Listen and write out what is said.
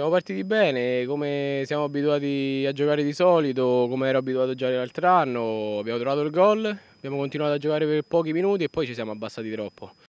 Siamo partiti bene, come siamo abituati a giocare di solito, come ero abituato a giocare l'altro anno, abbiamo trovato il gol, abbiamo continuato a giocare per pochi minuti e poi ci siamo abbassati troppo.